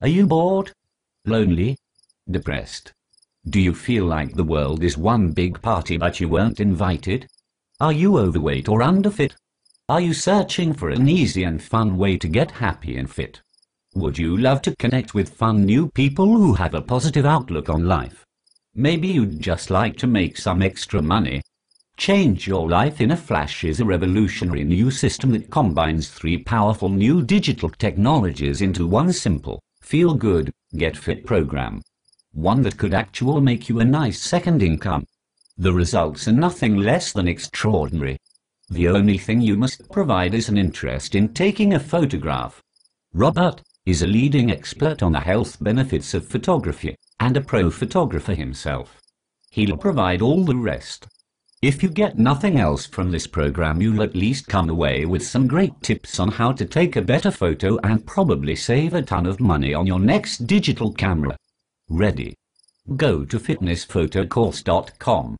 Are you bored? Lonely? Depressed? Do you feel like the world is one big party but you weren't invited? Are you overweight or underfit? Are you searching for an easy and fun way to get happy and fit? Would you love to connect with fun new people who have a positive outlook on life? Maybe you'd just like to make some extra money. Change Your Life in a Flash is a revolutionary new system that combines three powerful new digital technologies into one simple, feel good, get fit program. One that could actually make you a nice second income. The results are nothing less than extraordinary. The only thing you must provide is an interest in taking a photograph. Robert is a leading expert on the health benefits of photography and a pro photographer himself. He'll provide all the rest. If you get nothing else from this program you'll at least come away with some great tips on how to take a better photo and probably save a ton of money on your next digital camera. Ready? Go to fitnessphotocourse.com.